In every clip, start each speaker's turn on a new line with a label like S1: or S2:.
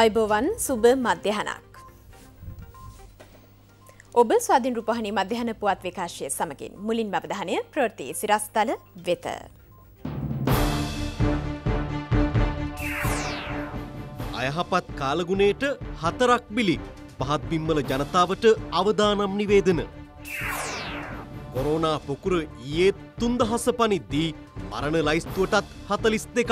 S1: අයිබෝවන් සුභ මධ්‍යහනක්. ඔබ ස්වාධින් රූපහණි මධ්‍යහන පුවත් විකාශය සමගින් මුලින් මබදහනය ප්‍රෘති සිරස්ථල වෙත.
S2: අයහපත් කාලගුණයට හතරක් බිලි පහත්බිම්මල ජනතාවට අවදානම් නිවේදන. කොරෝනා පොකුර ඒත් තුන්දහස පනිද්දී මරණ ලයිස්තුවටත් හතලිස් දෙකක්.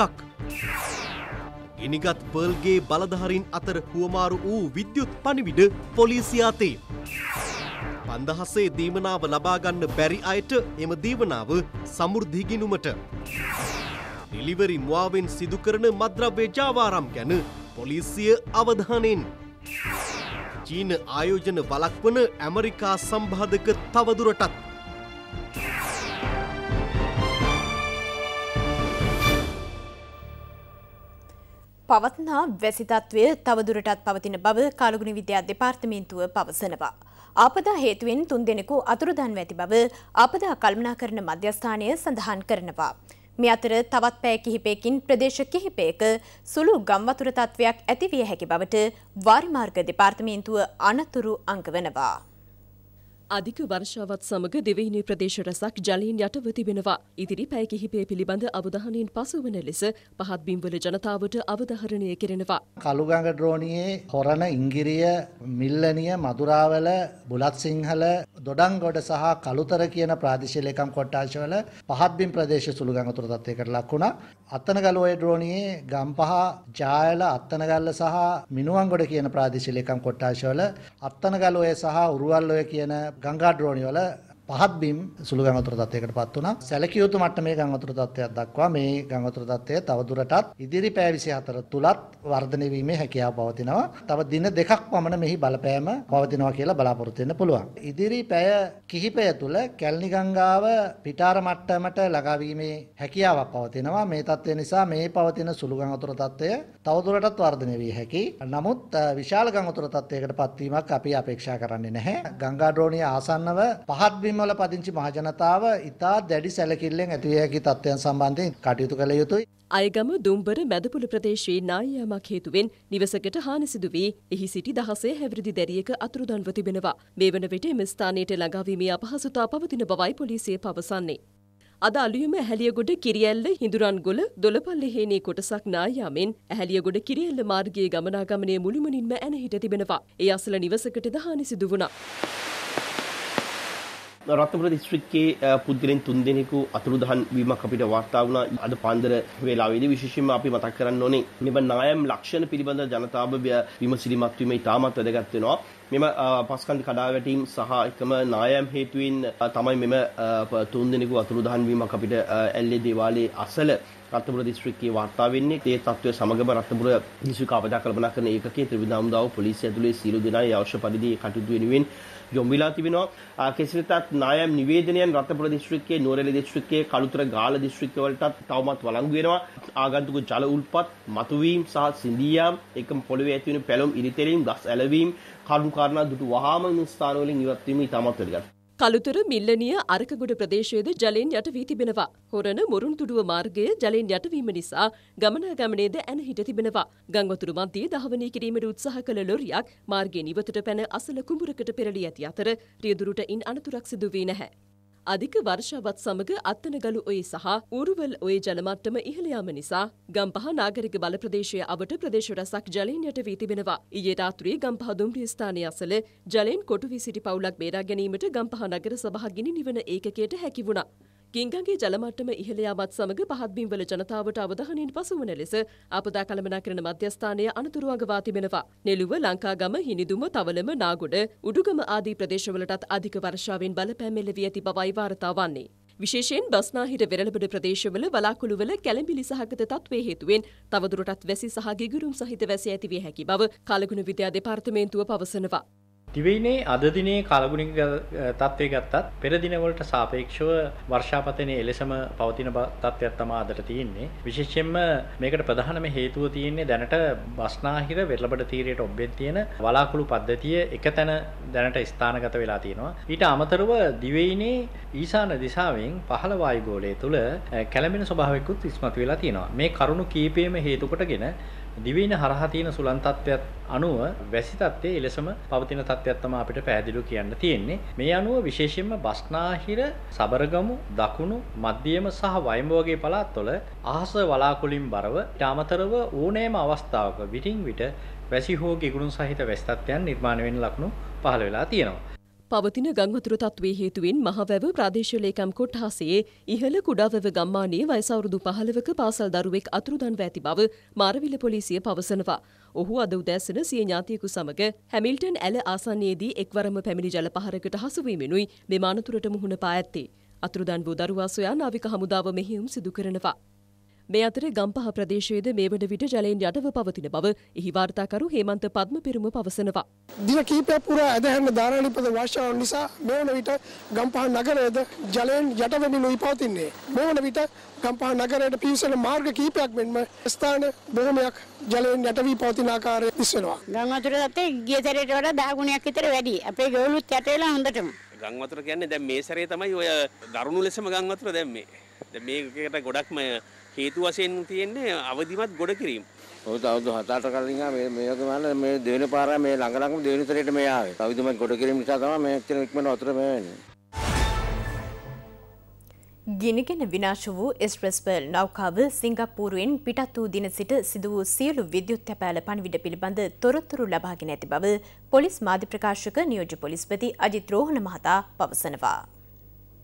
S2: ඉනිගත් පර්ල්ගේ බලධහරින් අතර හුවමාරු වූ විද්‍යුත් පනිවිඩ පොලිසි අතේ. පන්දහසේ දීමනාව ලබාගන්න බැරි අයට එම දීවනාව සමුෘද්ධිගිනුමට. ඩිලිවරි මවාාවෙන් සිදුකරන මද්‍රව්‍ය ජාවාරම් ගැන පොලිසිය අවධානෙන්. චීන ආයෝජන වලක්වන ඇමරිකා සම්බාධක තවදුරටත්
S1: පවත්නා වැසිතත්වය තවදුරටත් පවතින බව කාලගුණ විද්‍යා දෙපාර්තමේන්තුව පවසනවා. ආපදා හේතුවෙන් තුන් දෙනෙකු අතුරුදන් වැති බව ආපදා කල්මනා කරන මධ්‍යස්ථානය සඳහන් කරනවා. මේ අතර තවත් පැය කිහිපයකින් ප්‍රදේශ කිහිපයක සුළු ගම්වතුර තත්ත්වයක් ඇතිවිය හැකි බවට වාරිමාර්ග දෙපාර්තමේන්තුව අනතුරු අංගවනවා. අධික වර්ෂාවත් සමග දෙවයිනී ප්‍රදේශ රැසක්
S3: ජලයෙන් යටව තිබෙනවා. ඉදිරි පැය කිහිපය පිළිබඳ අවධානයෙන් පසුවන ලෙස පහත් බිම්වල ජනතාවට අවධාරණය කෙරෙනවා.
S4: කළුගඟ ද්‍රෝණියේ හොරණ ඉංගිරිය මිල්ලනිය මදුරාවල බුලත් සිංහල දොඩන්ගොඩ සහ කළුතර කියන ප්‍රාදේශීය ලේකම් කොට්ටාශවල පහත් බිම් ප්‍රදේශ සුළු ගඟතුර තත්ත්වයකට ලක් වුණා. අත්තනගලෝයේ ද්‍රෝණියේ ගම්පහ ජායල අත්තනගල්ල සහ මිනුවන්ගොඩ කියන ප්‍රාදේශීය ලේකම් කොට්ටාශවල අත්තනගලෝය සහ උරුවල්ලෝය කියන கங்கா ட்ரோனியோவில் පහත් බිම් සුළු ගංගවතුර තත්ත්වයකට පත් වුණා. සැලකිය යුතු මට්ටමේ ගංගවතුර තත්ත්වයක් දක්වා මේ ගංගවතුර තත්ත්වය තවදුරටත් ඉදිරි පෑ 24 තුලත් වර්ධනය වීමේ හැකියාව පවතිනවා. තව දින දෙකක් පමණ මෙහි බලපෑම පවතිනවා කියලා බලාපොරොත්තු වෙන්න පුළුවන්. ඉදිරි පැය කිහිපය තුල කැලණි ගංගාව පිටාර මට්ටමට ළඟා වීමේ හැකියාවක් පවතිනවා. මේ තත්ත්වය නිසා මේ පවතින සුළු ගංගවතුර තත්ත්වය තවදුරටත් වර්ධනය විය හැකි. නමුත් විශාල ගංගවතුර තත්ත්වයකට පත්වීමක් අපි අපේක්ෂා කරන්නේ නැහැ. ගංගා ද්‍රෝණිය ආසන්නව පහත් බිම මුල පදිංචි මහජනතාව ඉතා දැඩි සැලකිල්ලෙන් ඇතිවිය හැකි තත්ත්වයන් සම්බන්ධයෙන් කටයුතු කළ යුතුයි.
S3: අයගම දුම්බර මැදපුළ ප්‍රදේශයේ නායයාමක් හේතුවෙන් නිවසකට හානි සිදු වී එහි සිටි දහසේ හැවිරිදි දැරියක අතුරුදන්ව තිබෙනවා. මේ වන විට එම ස්ථානයට ළඟාවීමේ අපහසුතා පවතින බවයි පොලිසිය පවසන්නේ. අද අලුයම ඇහැලියගොඩ කිරියල්ල හිඳුරන්ගොල දොළපල්ල හේනේ කොටසක් නායාමෙන් ඇහැලියගොඩ කිරියල්ල මාර්ගයේ ගමනාගමනය මුළුමනින්ම ඇනහිට තිබෙනවා. ඒ අසල නිවසකට දහානි සිදු වුණා.
S2: රත්නපුර දිස්ත්‍රික්කයේ පුද්ගලයන් තුන්දෙනෙකු අතුරුදහන් වීමක් අපිට වාර්තා වුණා අද පාන්දර වේලාවේදී විශේෂයෙන්ම අපි මතක් කරන්න ඕනේ මෙම නායම් ලක්ෂණ පිළිබඳ ජනතාව විමසිලිමත් වීම ඉතාමත් වැදගත් වෙනවා මෙම පස්කන්ධ කඩාවැටීම් සහ එකම නායම් හේතුවෙන් තමයි මෙම තුන්දෙනෙකු අතුරුදහන් වීමක් අපිට ඇල්ලේ දේවාලයේ අසල රත්නපුර දිස්ත්‍රික්කයේ වාර්තා වෙන්නේ. ඒ තත්ත්වය සමගම රත්නපුර දිස්ත්‍රික්ක ආපදා කළමනා කරන ඒකකයේ ත්‍රිවිධ හමුදාව පොලිසිය ඇතුළේ සියලු දෙනා ඒ අවශ්‍ය පරිදි කටයුතු වෙනුවෙන් යොමු වෙලා තිබෙනවා කෙසේ වෙතත් නායම් නිවේදනයන් රත්නපුර දිස්ත්‍රික්කයේ නුවරඑළිය දිස්ත්‍රික්කයේ කළුතර ගාල දිස්ත්‍රික්කවලටත් තවමත් වළංගු වෙනවා ආගන්තුක ජල උල්පත් මතුවීම් සහ සිඳියාම් එකම පොළවේ ඇතිවන පැලොම් ඉරිතෙලීම් ගස් ඇලවීම් කරුණු කාරණා දුටු වහාම ස්ථානවලින් ඉවත් වීම ඉතාමත් වැදගත්
S3: කළුතර මිල්ලනිය අරකගොඩ ප්‍රදේශයේද ජලයෙන් යට වී තිබෙනවා. හොරණ මොරුන්තුඩුව මාර්ගය ජලයෙන් යටවීම නිසා ගමනාගමනයේද ඇන හිට තිබෙනවා. ගංගොතුරු මන්තිය දහවනය කිරීමට උත්සාහ කළ ලොරියක් මාර්ගයේ නිවතට පැන අසල කුඹුරකට පෙරළී ඇති අතර රියදුරට ඉන් අනතුරක් සිදු වී නැහැ. අධික වර්ෂාවත් සමග අත්තනගලු ඔය සහ ඌරුවල් ඔය ජලමට්ටම ඉහළ යාම නිසා ගම්පහ නාගරික බල ප්‍රදේශයේ අවට ප්‍රදේශ රැසක් ජලයෙන් යට වී තිබෙනවා. ඊයේ රාත්‍රියේ ගම්පහ දුම්රිය ස්ථානයේ අසල ජලයෙන් කොටු වී සිටි පවුලක් බේරා ගැනීමට ගම්පහ නගර සභා ගිනි නිවන ඒකකයට හැකි වුණා. ගිංගගේ ජලමට්ටම ඉහළ යාමත් සමග පහත්බිම්වල ජනතාවට අවධානයෙන් පසුවන ලෙස අපදා කළමනාකරන මධ්‍යස්ථානය අනතුරු අඟවා තිබෙනවා. නෙළුව, ලංකාගම, හිනිදුම, තවලම, නාගොඩ, උඩුගම ආදී ප්‍රදේශවලටත් අධික වර්ෂාවෙන් බලපෑම් එල්ලවී ඇති බවයි වාර්තා වන්නේ. විශේෂයෙන් බස්නාහිර වෙරළබඩ ප්‍රදේශවල වලාකුළුවල කැළඹිලි සහගත තත්ත්වය හේතුවෙන් තවදුරටත් වැසි සහ ගිගුරුම් සහිත වැසි ඇති විය හැකි බව කලගුණ විද්‍යා දෙපාර්තමේන්තුව පවසනවා.
S4: දිවයිනේ අද දිනේ කලගුණික තත්ත්වය ගත්තත් පෙර දිනවලට සාපේක්ෂව වර්ෂාපතනය එලෙසම පවතින තත්ත්වයක් තමයි අදට තියෙන්නේ. විශේෂයෙන්ම මේකට ප්‍රධානම හේතුව තියෙන්නේ දැනට බස්නාහිර වෙරළබඩ තීරයට ඔබ්බෙන් තියෙන වලාකුළු පද්ධතිය එකතැන දැනට ස්ථානගත වෙලා තියෙනවා. ඊට අමතරව දිවයිනේ ඊසාන දිශාවෙන් පහළ වායු ගෝලය තුල කැළඹෙන ස්වභාවයකුත් ඉස්මතු වෙලා තියෙනවා. මේ කරුණු කීපයම හේතු කොටගෙන දිවයින හරහා තියෙන සුලන් තත්ත්වයක් අනුව වැසි තත්ත්වයේ එලෙසම පවතින තත්ත්වයක් තමයි අපිට පැහැදිලිව කියන්න තියෙන්නේ. මේ අනුව විශේෂයෙන්ම බස්නාහිර, සබරගමු, දකුණු, මධ්‍යම සහ වයඹ වගේ පළාත්වල අහස වලාකුලින් බරව ඊටමතරව ඕනෑම අවස්ථාවක විටින් විට වැසි හෝ ගිගුරුන් සහිත වැසි තත්ත්වයන් නිර්මාණය වෙන ලක්ෂණ පහළ වෙලා තියෙනවා.
S3: පවතින ගංවතුර තත්වේ හේතුවෙන් මහවැව ප්‍රදේශලේකම් කොට්හසේ ඉහළ කුඩාවැව ගම්මානයේ වයිසවුරුදු පහළවක පාසල් දරුවෙක් අතුරුදන්ව ඇති බව මාරවිල පොලිසිය පවසනවා. ඔහු අද උදැසන සිය ඥාතියකු සමඟ හැමිල්ටන් ඇල ආසන්නයේදී එක්වරම පැමිණි ජල පහරකට හසුවීමෙනුයි මෙමානතුරට මුහුණ පා ඇත්තේ. අතුරුදන් වූ දරුවා සොයා නාවික හමුදාව මෙහියුම් සිදු කරනවා. මේ අතර ගම්පහ ප්‍රදේශයේද මේ වන විට ජලයෙන් යටව පවතින බව එහි වාර්තාකරු හේමන්ත පද්මපිරුම පවසනවා. දින කිහිපයක්
S2: පුරා ඇදහැරෙන ධාරානිපද වර්ෂාවන් නිසා මේ වන විට ගම්පහ නගරයේද ජලයෙන් යටවෙමින් නුයි පවතින්නේ. මේ වන විට ගම්පහ නගරයට පිවිසෙන මාර්ග කීපයක් මෙන්ම ස්ථාන
S1: බොහොමයක් ජලයෙන් යට වී පවතින ආකාරය දිස්වෙනවා. ගම් වතුර තත්ත්වය ගිය සැරේට වඩා 10 ගුණයක් විතර වැඩි. අපේ ගෙවලුත් යට වෙලා හොඳටම.
S2: ගම් වතුර කියන්නේ දැන් මේ සැරේ තමයි ඔය දරුණු ලෙසම ගම් වතුර දැම්මේ. දැන් මේකට ගොඩක්ම හේතු වශයෙන් තියෙන්නේ අවදිමත් ගොඩ කිරීම.
S4: ඔව් අවුරුදු 7-8 කලින් ආ මේ මේක මම මේ දෙවෙනි පාර මේ ළඟ ළඟම දෙවෙනි සැරේට මේ ආවේ. අවදිමත් ගොඩ කිරීම නිසා තමයි මේ එච්චර ඉක්මන වතුර මේ වෙන්නේ.
S1: ගිනිගෙන විනාශ වූ එස්ප්‍රස්පර් නෞකාව සිංගප්පූරුවෙන් පිටත් වූ දින සිට සිදු වූ සියලු විද්‍යුත් තැපෑල පණිවිඩ පිළිබඳ තොරතුරු ලබාගෙන ඇති බව පොලිස් මාධ්‍ය ප්‍රකාශක නියෝජ්‍ය පොලිස්පති අජිත් රෝහණ මහතා පවසනවා.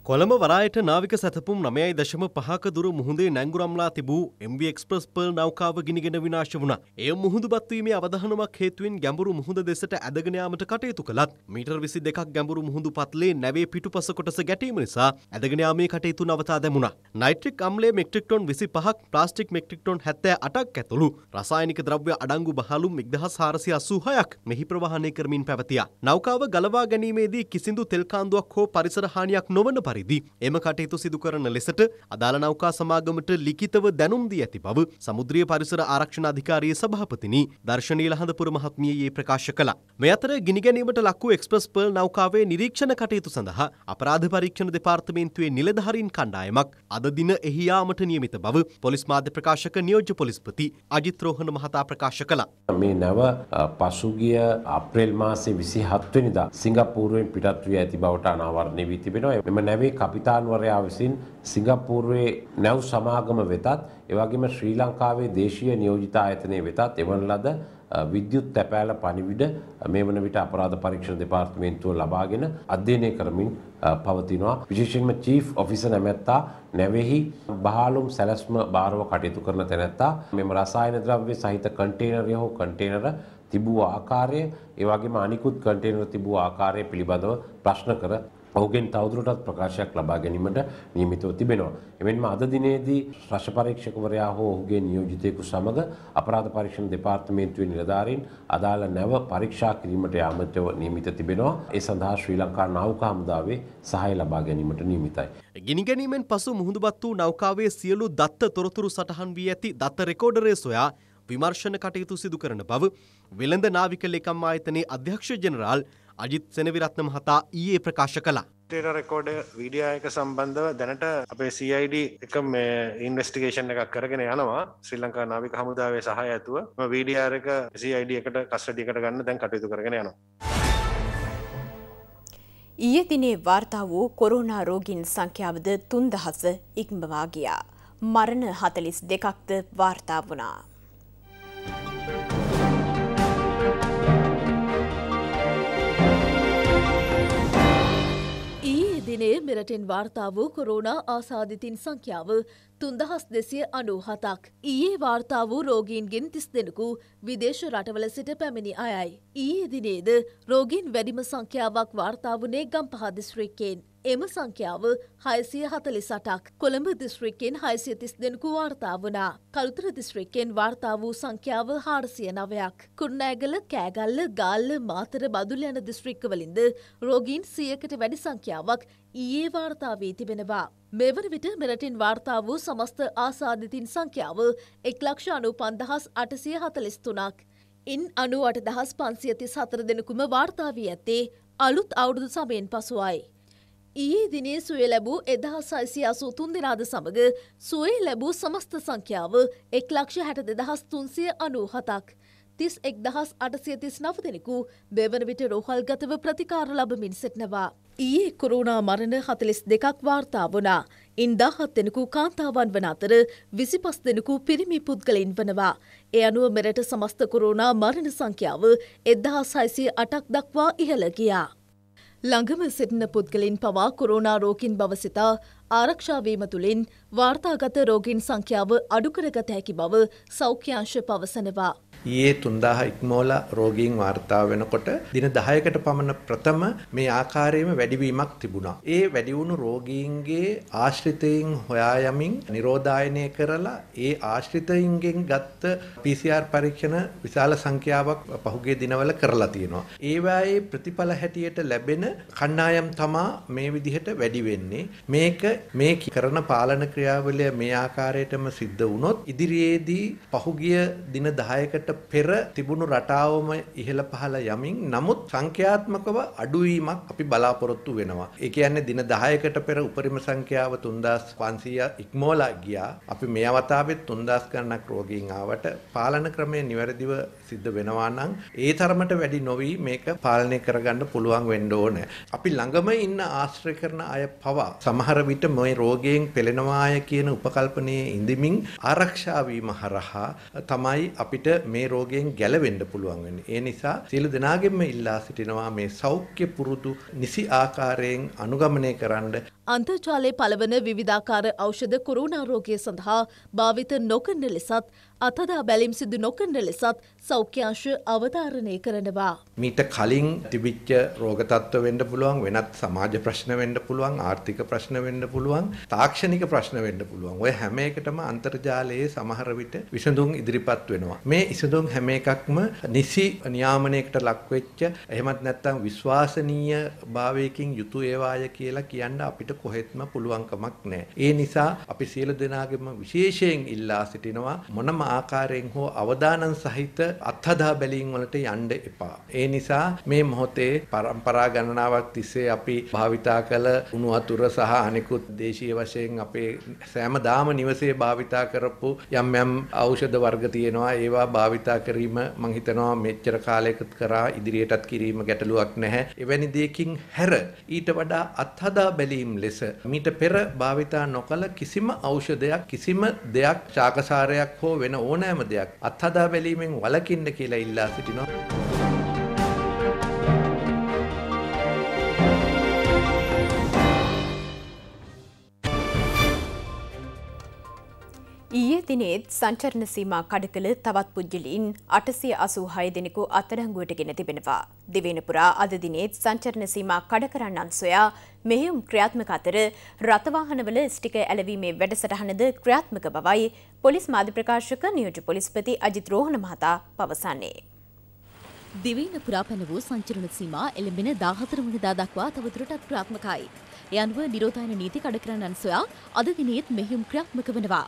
S2: කොළඹ වරායට නාවික සැතපුම් නමයයි දශම පහක දුර මුහුදේ නැංගුරම්ලා තිබූ MV එක්ස්ප්‍රස් පර්ල් නෞකාව ගිනිගෙන විනාශ වුණා. එය මුහුදු බත්වීමේ අවධානමක් හේතුවෙන් ගැඹුරු මුහුද දෙසට ඇදගෙන යාමට කටයුතු කළත් මීටර් 22ක් ගැඹුරු මුහුදු පත්ලේ නැවේ පිටුපස කොටස ගැටීම නිසා ඇදගෙන යාමේ කටයුතු නවතා දැමුණා. නයිට්‍රික් අම්ලයේ මෙට්‍රික් ටොන් 25ක් ප්ලාස්ටික් මෙට්‍රික් ටොන් 78ක් ඇතුළු රසායනික ද්‍රව්‍ය අඩංගු බහලුම් 1486ක් මෙහි ප්‍රවාහනය කරමින් පැවතියා. නෞකාව ගලවා ගැනීමේදී කිසිදු තෙල් කාන්දුවක් හෝ පරිසර හානියක් නොවන පරිදි පරිදි එම කටයුතු සිදු කරන ලෙසට අදාළ නෞකා සමාගමට ලිඛිතව දැනුම් දී ඇති බව සමුද්‍රීය පරිසර ආරක්ෂණ අධිකාරියේ සභාපතිනි දර්ශනීය ලහඳපුර මහත්මිය ඊයේ ප්‍රකාශ කළා. මේ අතර ගිනිගැනීමට ලක් වූ එක්ස්ප්‍රස් පර්ල් නෞකාවේ නිරීක්ෂණ කටයුතු සඳහා අපරාධ පරීක්ෂණ දෙපාර්තමේන්තුවේ නිලධාරීන් කණ්ඩායමක් අද දින එහි යාමට නියමිත බව පොලිස් මාධ්‍ය ප්‍රකාශක නියෝජ්‍ය පොලිස්පති අජිත් රෝහණ මහතා ප්‍රකාශ කළා.
S5: මේ නැව පසුගිය අප්‍රේල් මාසේ 27 වෙනිදා සිංගප්පූරුවෙන් පිටත් වී ඇති බවට අනාවරණය වී තිබෙනවා. මෙම නැවේ අපේ කපිතාන්වරයා විසින් සිංගප්පූරුවේ නැව් සමාගම වෙතත් එවැගේම ශ්‍රී ලංකාවේ දේශීය නියෝජිත ආයතනය වෙතත් එවන ලද විද්‍යුත් තැපෑල පණිවිඩ මේ වන විට අපරාධ පරීක්ෂණ දෙපාර්තමේන්තුව ලබාගෙන අධ්‍යයනය කරමින් පවතිනවා විශේෂයෙන්ම චීෆ් ඔෆිස නැමැත්තා නැවෙහි බහලුම් සැලැස්ම භාරව කටයුතු කරන තැනැත්තා මෙම රසායන ද්‍රව්‍ය සහිත කන්ටේනරය හෝ කන්ටේනර තිබූ ආකාරය ඒ වගේම අනිකුත් කන්ටේනර තිබූ ආකාරය පිළිබඳව ප්‍රශ්න කර ඔහුගෙන් තවදුරටත් ප්‍රකාශයක් ලබා ගැනීමට නියමිතව තිබෙනවා. එමෙන්ම අද දිනේදී රස පරීක්ෂකවරයා හෝ ඔහුගේ නියෝජිතයෙකු සමග අපරාධ පරීක්ෂණ දෙපාර්තමේන්තුවේ නිලධාරීන් අදාළ නැව පරීක්ෂා කිරීමට යාමටව නියමිත
S2: තිබෙනවා. ඒ සඳහා ශ්‍රී ලංකා නෞකා හමුදාවේ සහාය ලබා ගැනීමට නියමිතයි. ගිනි ගැනීමෙන් පසු මුහුදුබත් වූ නෞකාවේ සියලු දත්ත තොරතුරු සටහන් වී ඇති දත්ත රෙකෝඩරය සොයා විමර්ශන කටයුතු සිදු කරන බව වෙළඳ නාවික ලේකම් ආයතනයේ අධ්‍යක්ෂ ජෙනරාල් අජිත් සෙනවිරත්න මහතා ඊයේ ප්‍රකාශ කළා.
S5: ට රෙකෝඩ විඩියයක සම්බන්ධව දැනට අපේ සයිඩ එක මේ ඉන්වස්ටිගේෂන් එකක් කරගෙන යනවා ශ්‍රී ලංකා නාවික හමුදාවේ සහ ඇතුව විඩියාරක සයිඩ එකට කස්ටඩියකට ගන්න දැන් කටයුතු කරගෙන යනවා.
S1: ඊයේ දිනේ වාර්තා වූ කොරෝනා රෝගීන් සංඛ්‍යාවද තුන්දහස ඉක්මවා ගියා. මරණ හතලිස් දෙකක්ද වාර්තා වනා.
S6: දිනයේ මෙරටින් වාර්තා වූ කොරෝනා ආසාධිතින් සංඛ්‍යාව තුන්දහස් දෙසිය අනූ හතක්. ඊයේ වාර්තා වූ රෝගීන්ගෙන් තිස් දෙෙනකු විදේශ රටවල සිට පැමිණි අයයි. ඊයේ දිනේද රෝගීන් වැඩිම සංඛ්‍යාවක් වාර්තාාවනේ ගම් පහදිස්ත්‍රික්කෙන්. එම සංඛ්‍යාව හයසිය හතලි සටක් කොළඹ දිස්ත්‍රික්කෙන් හයසිය තිස් දෙෙනකු වාර්තාාවනා. කළුතර දිස්ත්‍රික්කෙන් වාර්තා වූ සංඛ්‍යාව හාරසිය නවයක්. කුරුණෑගල කෑගල්ල ගාල්ල මාතර බදුල යන දිස්ත්‍රික්කවලින්ද රෝගීන් සියකට වැඩි සංඛ්‍යාවක් ඊයේ වාර්තාාවී තිබෙනවා. මෙවර විට මෙරටින් වාර්තා වූ සමස්ත ආසාධිතින් සංඛ්‍යාව එක් ලක්ෂ අනු පන්දහස් අටසිය හතලිස්තුනක්. ඉන් අනු අට දහස් පන්සියති සතර දෙනකුම වාර්තා වී ඇත්තේ අලුත් අවුරුදු සමයෙන් පසුවයි. ඊයේ දිනේ සුවේ ලැබූ එදහස් අයිසි අසූ තුන් දෙනාද සමඟ සුවේ ලැබූ සමස්ත සංඛ්‍යාව එක් ලක්ෂ හැට දෙදහස් තුන්සිය අනූ හතක්. තිස් එක් දහස් අටසිය තිස් නව දෙනෙකු බෙවන විට රෝහල්ගතව ප්‍රතිකාර ලබමින් සිටනවා. ඊයේ කොරෝනා මරණ හතලිස් දෙකක් වාර්තා වනා. ඉන් දහත් දෙනෙකු කාන්තාවන් වන අතර විසිපස් දෙනෙකු පිරිමි පුද්ගලයින් වනවා. ඒ අනුව මෙරට සමස්ත කොරෝනා මරණ සංඛ්‍යාව එදදා සයිසිය අටක් දක්වා ඉහළ ගියා. ළඟම සිටින පුද්ගලින් පවා කොරෝනා රෝකින් බවසිතා ආරක්ෂාවීම තුළින් වාර්තාගත රෝගීන් සංඛ්‍යාව අඩුකරගත හැකි බව සෞඛ්‍යංශ පවසනවා.
S7: ඊයේ 3000 ඉක්මෝල රෝගීන් වාර්තා වෙනකොට දින 10කට පමණ ප්‍රථම මේ ආකාරයෙන්ම වැඩිවීමක් තිබුණා. ඒ වැඩි වුණු රෝගීන්ගේ ආශ්‍රිතයින් හොයා යමින් නිරෝධායනය කරලා ඒ ආශ්‍රිතයින්ගෙන් ගත්ත PCR පරීක්ෂණ විශාල සංඛ්‍යාවක් පහුගිය දිනවල කරලා තියෙනවා. ඒවායේ ප්‍රතිඵල හැටියට ලැබෙන කණ්ඩායම් තමා මේ විදිහට වැඩි වෙන්නේ. මේක මේ කරන පාලන ක්‍රියාවලිය මේ ආකාරයටම සිද්ධ වුණොත් ඉදිරියේදී පහුගිය දින 10කට පෙර තිබුණු රටාවම ඉහළ පහළ යමින් නමුත් සංඛ්‍යාත්මකව අඩුවීමක් අපි බලාපොරොත්තු වෙනවා. ඒ කියන්නේ දින 10කට පෙර උපරිම සංඛ්‍යාව 3500 ඉක්මෝලා ගියා. අපි මේ අවතාවෙත් 3000 ගණනක් රෝගීන් ආවට පාලන ක්‍රමය නිවැරදිව සිද්ධ වෙනවා නම් ඒ තරමට වැඩි නොවි මේක පාලනය කරගන්න පුළුවන් වෙන්න ඕනේ. අපි ළඟම ඉන්න ආශ්‍රය කරන අය පවා සමහර විට මේ රෝගයෙන් පෙළෙනවාය කියන උපකල්පනයේ ඉඳමින් ආරක්ෂා වීම හරහා තමයි අපිට මේ රෝගයෙන් ගැලවෙන්න පුළුවන් වෙන්නේ. ඒ නිසා සියලු දෙනාගෙන්ම ඉල්ලා සිටිනවා මේ සෞඛ්‍ය පුරුදු නිසි ආකාරයෙන් අනුගමනය කරන්න
S6: අන්තර්ජාලය පළවන විවිධාකාර ඖෂධ කොරුණාරෝගය සඳහා භාවිත නොකන්න ලෙසත් අතදා බැලිම් සිදු නොකන්න ලෙසත් සෞඛ්‍යංශ අවධාරණය කරනවා.
S7: මීට කලින් තිබිච්ච රෝගතත්ව වෙන්න පුළුවන් වෙනත් සමාජ ප්‍රශ්න වෙන්න පුළුවන් ආර්ථික ප්‍රශ්න වෙන්න පුළුවන් තාක්ෂණික ප්‍රශ්න වෙන්න පුළුවන් ඔය හැම එකටම අන්තර්ජාලයේ සමහර විට විසඳුම් ඉදිරිපත් වෙනවා. මේ විසඳුම් හැම එකක්ම නිසි නියාමනයකට ලක්වෙච්ච එහෙමත් නැත්නම් විශ්වාසනීය භාවයකින් යුතු ඒවාය කියලා කියන්න අපිට කොහෙත්ම පුළුවන්කමක් නැහැ. ඒ නිසා අපි සියලු දෙනාගේම විශේෂයෙන් ඉල්ලා සිටිනවා මොනම ආකාරයෙන් හෝ අවදානම් සහිත අත්හදා බැලීම් වලට යන්න එපා. ඒ නිසා මේ මොහොතේ પરම්පරා ගණනාවක් තිස්සේ අපි භාවිතා කළ උණු වතුර සහ අනිකුත් දේශීය වශයෙන් අපේ සෑමදාම නිවසේ භාවිතා කරපු යම් යම් ඖෂධ වර්ග තියෙනවා. ඒවා භාවිතා කිරීම මම හිතනවා මෙච්චර කාලයක කරා ඉදිරියටත් කිරීම ගැටලුවක් නැහැ. එවැනි දෙයකින් හැර ඊට වඩා අත්හදා බැලීම් ලෙස ලෙස මීට පෙර භාවිතා නොකළ කිසිම ඖෂධයක් කිසිම දෙයක් ශාකසාරයක් හෝ වෙන ඕනෑම දෙයක් අත්හදා බැලීමෙන් වළකින්න කියලා ඉල්ලා සිටිනවා.
S1: මේ දිනේත් සංචරණ සීමා කඩකල තවත් පුද්ගලයින් අටසිය අසූ හය දෙනෙකු අත්අඩංගුවට ගෙන තිබෙනවා. දෙවෙනපුරා අද දිනේත් සංචරණ සීමා කඩකරන්නන් සොයා මෙහෙයුම් ක්‍රියාත්මක අතර රථවාහනවල ස්ටික ඇලවීමේ වැඩසටහනද ක්‍රියාත්මක බවයි පොලිස් මාධ්‍ය ප්‍රකාශක නියෝජ්‍ය පොලිස්පති අජිත් රෝහණ මහතා පවසන්නේ.
S8: දිවයිනපුරා පැන වූ සංචරණ සීමා එළඹෙන 14 වනදා දක්වා තවදුරටත් ක්‍රියාත්මකයි. ඒ අනුව නිරෝධායන නීති කඩකරන්නන් සොයා අද දිනේත් මෙහෙයුම් ක්‍රියාත්මක වෙනවා.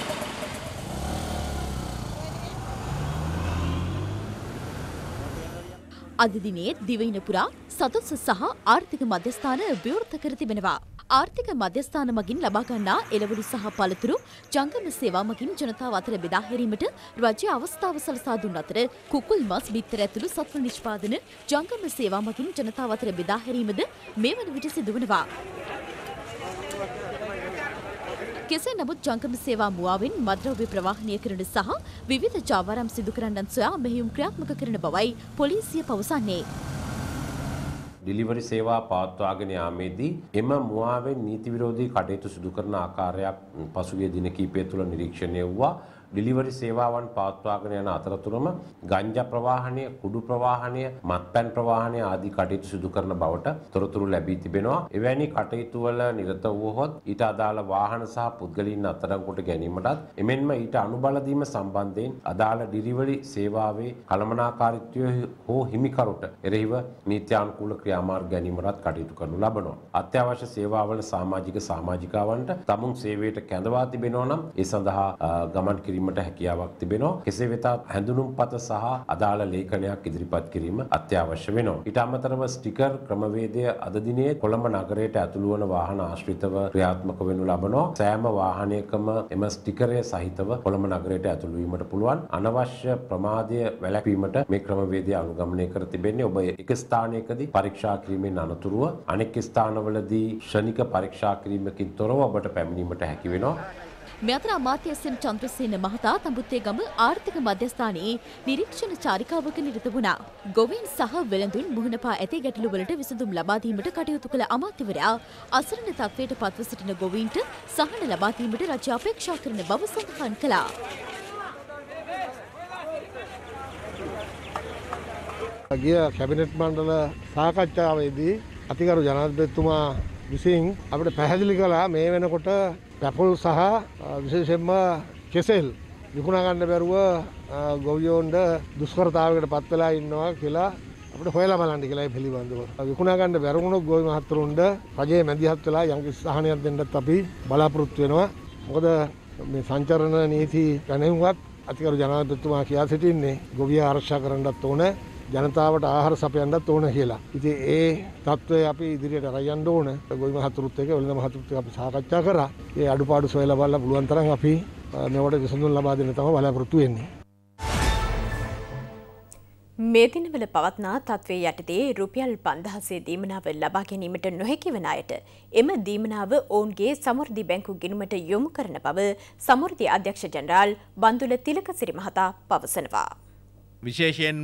S8: අද දිනේ දිවයින පුරා සතුස්ස සහ ආර්ථික මධ්‍යස්ථාන විවෘත කර තිබෙනවා. ආර්ථික මධ්‍යස්ථාන මගින් ලබා ගන්නා එළවලු සහ පළතුරු ජංගම සේවා මගින් ජනතාව අතර බෙදා හැරීමට රජය අවස්ථාව සලසා දුන් අතර කුකුල් මස් බිත්තර ඇතුළු සත්ව නිෂ්පාදන ජංගම සේවා මගින් ජනතාව අතර බෙදා හැරීමද මේ වන විට සිදුවනවා. කෙසේ නමුත් ජංගම සේවා මුවාවෙන් මද්‍රව්‍ය ප්‍රවාහනය කරන සහ විවිධ ජාවාරම් සිදු කරන්නන් සොයා මෙහියුම් ක්‍රියාත්මක කරන බවයි පොලිසිය පවසන්නේ.
S5: ඩිලිවරි සේවා පවත්වාගෙන යාමේදී එම මුවාවෙන් නීති විරෝධී කටයුතු සිදු කරන ආකාරයක් පසුගිය දින කිහිපය තුළ නිරීක්ෂණය වුණා. ඩිලිවරි සේවාවන් පවත්වාගෙන යන අතරතුරම ගංජා ප්‍රවාහනය, කුඩු ප්‍රවාහනය, මත්පැන් ප්‍රවාහනය ආදී කටයුතු සිදු කරන බවට තොරතුරු ලැබී තිබෙනවා. එවැනි කටයුතු වල නිරත වුවහොත් ඊට අදාළ වාහන සහ පුද්ගලයන් අත්අඩංගුවට ගැනීමටත් එමෙන්ම ඊට අනුබල දීම සම්බන්ධයෙන් අදාළ ඩිලිවරි සේවාවේ කළමනාකාරීත්වය හෝ හිමිකරුට එරෙහිව නීත්‍යානුකූල ක්‍රියාමාර්ග ගැනීමටත් කටයුතු කරනු ලබනවා. අත්‍යවශ්‍ය සේවාවල සමාජික සමාජිකාවන්ට තමුන් සේවයට කැඳවා තිබෙනවා නම් ඒ සඳහා ගමන් කිරීම කිරීමට හැකියාවක් තිබෙනවා. කෙසේ වෙතත් හැඳුනුම්පත සහ අදාළ ලේඛනයක් ඉදිරිපත් කිරීම අත්‍යවශ්‍ය වෙනවා. ඊට අමතරව ස්ටිකර් ක්‍රමවේදය අද දිනේ කොළඹ නගරයට ඇතුළු වන වාහන ආශ්‍රිතව ක්‍රියාත්මක වෙනු ලබනවා. සෑම වාහනයකම එම ස්ටිකරය සහිතව කොළඹ නගරයට ඇතුළු වීමට පුළුවන්. අනවශ්‍ය ප්‍රමාදය වැළැක්වීමට මේ ක්‍රමවේදය අනුගමනය කර තිබෙන්නේ ඔබ එක ස්ථානයකදී පරීක්ෂා කිරීමෙන් අනතුරුව අනෙක් ස්ථානවලදී ක්ෂණික පරීක්ෂා කිරීමකින් තොරව ඔබට පැමිණීමට හැකි වෙනවා
S8: මෙතන අමාත්‍ය එස්.එම්. චන්ද්‍රසේන මහතා තඹුත්තේගම ආර්ථික මධ්‍යස්ථානයේ නිරීක්ෂණ චාරිකාවක නිරත වුණා. ගොවීන් සහ වෙළඳුන් මුහුණ පා ඇති ගැටලු වලට විසඳුම් ලබා දීමට කටයුතු කළ අමාත්‍යවරයා අසරණ තත්ත්වයට පත්ව සිටින ගොවීන්ට සහන ලබා දීමට රජය අපේක්ෂා කරන බව සඳහන් කළා.
S4: ගිය කැබිනට් මණ්ඩල සාකච්ඡාවේදී අතිකරු ජනාධිපතිතුමා විසින් අපිට පැහැදිලි කළා මේ වෙනකොට පැපල් සහ විශේෂෙන්ම කෙසෙල් විකුණගන්න බැරුව ගොවියෝන්ට දුස්කරතාවකට පත්වෙලා ඉන්නවා කියලා අපට හොයලා බලන්න කියලා පිළිබඳව. විකුණගන්න බැරුණු ගොවි මහත්තුරුන්ට රජයේ මැදිහත් වෙලා යම්කි සහනයක් දෙන්නත් අපි බලාපොරොත්තු වෙනවා. මොකද මේ සංචරණ නීති ගැනවත් අතිකරු ජනාධිපතිතුමා කියා සිටින්නේ ගොවිය ආරක්ෂා කරන්නත් ඕනේ. ජනතාවට ආහාර සපයන්නත් ඕන කියලා. ඉතින් ඒ தত্ত্বය අපි ඉදිරියට අරයන්ඩ ඕන. ගොවි මහතුරුත් එක්ක වෙළඳ මහතුරුත් එක්ක අපි සාකච්ඡා කරා. ඒ අඩුපාඩු සොයලා බලලා පුළුවන් තරම් අපි මේවට විසඳුම් ලබා දෙන්න තමයි බලාපොරොත්තු වෙන්නේ.
S1: මේ දිනවල පවත්නා තත්ත්වයේ යටතේ රුපියල් 5000 දීමනාව ලබා ගැනීමට නොහැකි වන අයට එම දීමනාව ඔවුන්ගේ සමෘද්ධි බැංකු ගිණුමට යොමු කරන බව සමෘද්ධි අධ්‍යක්ෂ ජනරාල් බන්දුල තිලකසිරි මහතා පවසනවා.
S2: විශේෂයෙන්ම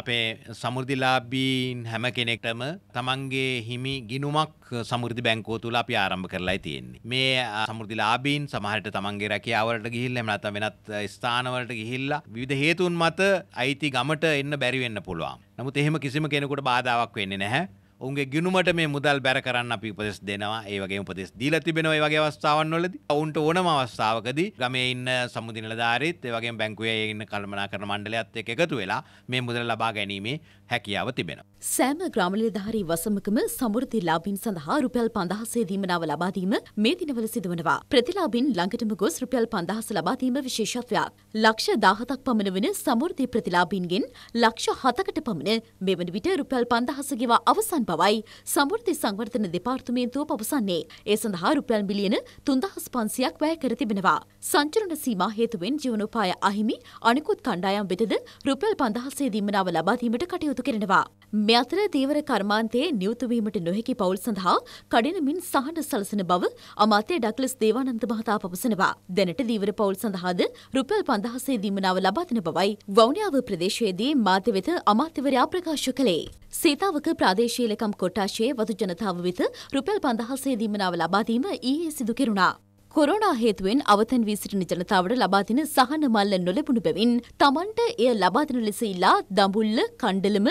S2: අපේ සමුෘදිලාබීන් හැම කෙනෙක්ටම තමන්ගේ හිමි ගිනුමක් සමුෘදි බැංකෝ තුළ අපි ආරම්භ කරලා තියෙන්නේ. මේ සමුෘදිලාබීන් සමහට තමන්ගේ රැකියාවලට ගිහිල්ල මනත වෙනත් ස්ථානවලට ගිහිල්ලා විධ හේතුන් මත අයිති ගමට එන්න බැරිවෙන්න පුළුවන්. නමුත් එහෙම කිසිම කෙනෙකුට බාධාවක් වෙන්නේ නැහැ. ඔවුන්ගේ ගිනුමට මේ මුදල් බැර කරන්න අපි උපදෙස් දෙනවා ඒ වගේ උපදෙස් දීලා තිබෙනවා ඒ වගේ අවස්ථාවන්වලදී ඔවුන්ට ඕනම අවස්ථාවකදී ගමේ ඉන්න සමුදින නිලධාරීත් ඒ වගේම බැංකුවේ ඉන්න කළමනාකරණ මණ්ඩලයත් එක්ක එකතු වෙලා මේ මුදල ලබා ගැනීමේ හැකියාව තිබෙනවා.
S8: සෑම ග්‍රාම නිලධාරී වසමකම සමෘද්ධි ලාභින් සඳහා රුපියල් 5000 දීමනාව ලබා දීම මේ දිනවල සිදුවනවා. ප්‍රතිලාභින් ළඟටම ගොස් රුපියල් 5000 ලබා දීම විශේෂත්වයක්. ලක්ෂ 17ක් පමණ වන සමෘද්ධි ප්‍රතිලාභින්ගෙන් ලක්ෂ 7කට පමණ මෙවන විට රුපියල් 5000 ගෙවා අවසන් බවයි සමෘති සංවර්ධන දෙපාර්තමේන්තුව පවසන්නේ. ඒ සඳහා රුපියල් මිලියන තුන්දහස් පන්සියක් වැය කර තිබෙනවා. සංචරණ සීමා හේතුවෙන් ජීවනෝපාය අහිමි අනිකුත් කණ්ඩායම් වෙතද රුපියල් පන්දහසේ දීමනාව ලබාදීමට කටයුතු කරනවා. මෙතර දීවර කර්මාන්තයේ නියුතුවීමට නොහැකි පවුල් සඳහා කඩිනමින් සහන සලසන බව අමාත්‍ය ඩක්ලස් දේවානන්ද මහතා පවසනවා. දැනට දීවර පවුල් සඳහාද රුපියල් 5000 දීමනාව ලබා දෙන බවයි වවුනියාව ප්‍රදේශයේදී මාධ්‍ය වෙත අමාත්‍යවරයා ප්‍රකාශ කළේ. සීතාවක ප්‍රාදේශීය ලකම් කොට්ටාශයේ වතු ජනතාව වෙත රුපියල් 5000 දීමනාව ලබා දීම ඊයේ සිදු කෙරුණා. කොරෝනා හේතුවෙන් අවතන් වී සිටින ජනතාවට ලබාදෙන සහන මල්ල නොලැබුණු බැවින් තමන්ට එය ලබාදෙන ලෙස ඉල්ලා දඹුල්ල කණ්ඩලම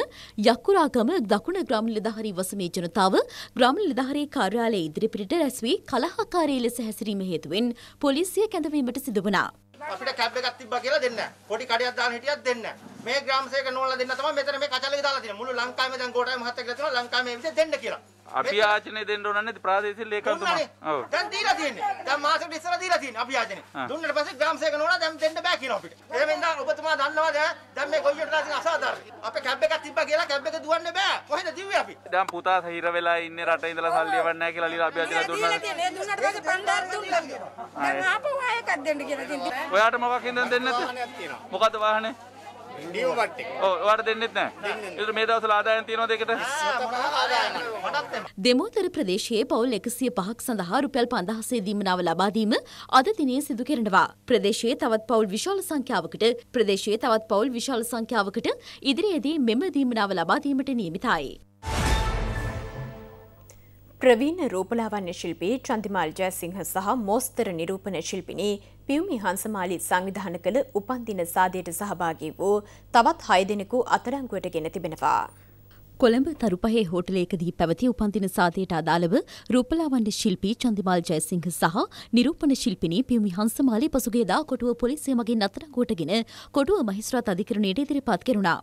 S8: යක්කුරාගම දකුණ ග්‍රාම නිලධාරී වසමේ ජනතාව ග්‍රාම නිලධාරී කාර්යාලයේ ඉදිරිපිට රැස්වී කලහකාරී ලෙස හැසිරීම හේතුවෙන් පොලිසිය කැඳවීමට සිදු වුණා. අපිට කැබ්
S4: එකක් තිබ්බා කියලා දෙන්න. පොඩි කඩයක් දාන හිටියක් දෙන්න. මේ ග්‍රාම සේක නෝනලා දෙන්න තමයි මෙතන මේ කචලේ දාලා තියෙන්නේ. මුළු ලංකාවේම දැන් ගෝඨාය මහත්තයා කියලා තියෙනවා ලංකාවේ මේ විදිහ දෙන්න කියලා. අභියාචනය
S5: දෙන්න ඕන නැති ප්‍රාදේශීය ලේකම්තුමා. ඔව්.
S4: දැන් දීලා තියෙන්නේ. දැන් මාසෙකට ඉස්සර දීලා තියෙන්නේ අභියාචනය. දුන්නට පස්සේ ග්‍රාම සේක නෝනා දැන් දෙන්න බෑ කියනවා අපිට. එහෙමෙන් දැන් ඔබතුමා දන්නවා දැන් දැන් මේ ගොයියට දාසින් අසාධාරණ. අපේ කැබ් එකක් තිබ්බා කියලා කැබ් එක දුවන්න බෑ. කොහෙද දිව්වේ අපි?
S2: දැන් පුතා හිර වෙලා ඉන්නේ රටේ ඉඳලා සල්ලි යවන්නේ නැහැ කියලා ලීලා අභියාචනය දුන්නා.
S4: ඒ දුන්නට පස්සේ 5000 දුන්නා. දැන් ආපහු ආයෙකක් දෙන්න කියලා දෙන්න. ඔයාට මොකක් හින්දාද දෙන්නේ නැත්තේ? මොකද්ද වාහනේ? ඩියු බට් එක. ඔව් ඔයාලට දෙන්නෙත් නැහැ. ඒකට මේ දවස්වල ආදායම් තියෙනවද ඒකට?
S8: දෙමෝතර ප්‍රදේශයේ පවුල් 105ක් සඳහා රුපියල් 5000 දීමනාව ලබා දීම අද දිනේ සිදු කෙරෙනවා. ප්‍රදේශයේ තවත් පවුල් විශාල සංඛ්‍යාවකට ප්‍රදේශයේ තවත් පවුල් විශාල සංඛ්‍යාවකට ඉදිරියේදී මෙම දීමනාව ලබා දීමට නියමිතයි.
S1: ප්‍රවීණ රූපලාවන්‍ය ශිල්පී චන්දිමාල් ජයසිංහ සහ මෝස්තර නිරූපණ ශිල්පිනී පියුමි හංසමාලි සංවිධාන කළ උපන්දින සාදයට සහභාගී වූ තවත් හය දෙනෙකු අතරංගුවට ගෙන තිබෙනවා.
S8: කොළඹ තරුපහේ හෝටලේකදී පැවති උපන්දින සාදයට අදාළව රූපලාවන්ඩ ශිල්පී චන්දිමාල් ජයසිංහ සහ නිරූපණ ශිල්පිනී පියුමි හංසමාලි පසුගේදා කොටුව පොලිසිය මගින් අත්අඩංගුවටගෙන කොටුව මහිස්ත්‍රාත් අධිකරණයට ඉදිරිපත් කෙරුණා.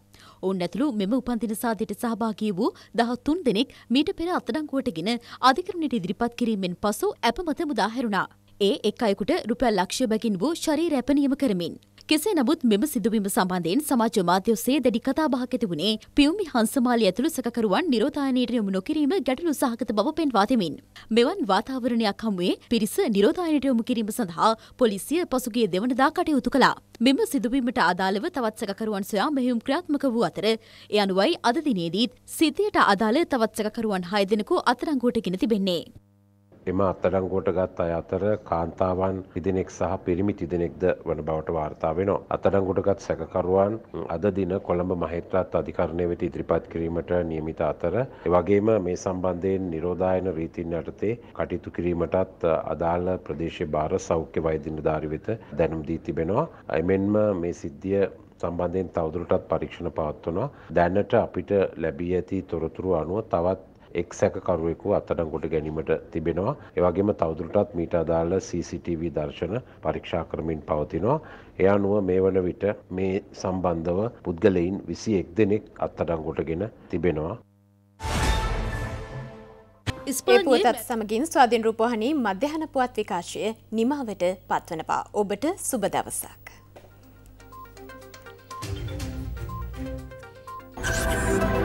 S8: ඔවුන් ඇතුළු මෙම උපන්දින සාදයට සහභාගී වූ 13 දෙනෙක් මීට පෙර අත්අඩංගුවටගෙන අධිකරණයට ඉදිරිපත් කිරීමෙන් පසු අපමත මුදා හැරුණා. ඒ එක් අයෙකුට රුපියල් ලක්ෂය බැගින් වූ ශරීර රැප නියම කරමින් කෙසේ නමුත් මෙම සිදුවීම සම්බන්ධයෙන් සමාජ මාධ්‍ය ඔස්සේ දැඩි කතාබහක් ඇති වුණේ පියුමි හංසමාලි ඇතුළු සැකකරුවන් නිරෝධායනයට යොමු නොකිරීම ගැටලු සහගත බව පෙන්වා දෙමින් මෙවන් වාතාවරණයක් හමුවේ පිරිස නිරෝධායනයට යොමු කිරීම සඳහා පොලිසිය පසුගිය දෙවනදා කටයුතු කළා. මෙම සිදුවීමට අදාළව තවත් සැකකරුවන් සොයා මෙහෙයුම් ක්‍රියාත්මක වූ අතර ඒ අනුවයි අද දිනේදීත් සිතයට අදාළ තවත් සැකකරුවන් 6 දෙනෙකු අත්අඩංගුවට ගෙන තිබෙන්නේ.
S5: එම අත්අඩංගුවට ගත් අය අතර කාන්තාවන් තිදෙනෙක් සහ පිරිමි තිදෙනෙක්ද වන බවට වාර්තා වෙනවා. අත්අඩංගුවටගත් සැකකරුවන් අද දින කොළඹ මහේත්‍රාත් අධිකරණය වෙත ඉදිරිපත් කිරීමට නියමිත අතර එවගේම මේ සම්බන්ධයෙන් නිරෝධායන රීතින් යටතේ කටයුතු කිරීමටත් අදාළ ප්‍රදේශ භාර සෞඛ්‍ය වෛදිනිධාරි වෙත දැනුම් දී තිබෙනවා. එමෙන්ම මේ සිද්ධිය සම්බන්ධයෙන් තවදුරටත් පරීක්ෂණ පවත්වනවා. දැනට අපිට ලැබී ඇති තොරතුරු අනුව තවත් එක් සැකකරුවෙකු අත්අඩංගුවට ගැනීමට තිබෙනවා. එවගේම තවදුරටත් මීට අදාළ CCTV දර්ශන පරීක්ෂා කරමින් පවතිනවා. එය අනුව මේ වන විට මේ සම්බන්ධව පුද්ගලයින් විසි එක් දෙනෙක් අත්අඩංගුවටගෙන තිබෙනවා.
S1: ස්පුවතත් සමගින් ස්වාධීන් රූපහණී මධ්‍යහන පුවත් විකාශය නිමාවට පත්වනවා. ඔබට සුබ දවසක්. Thank you.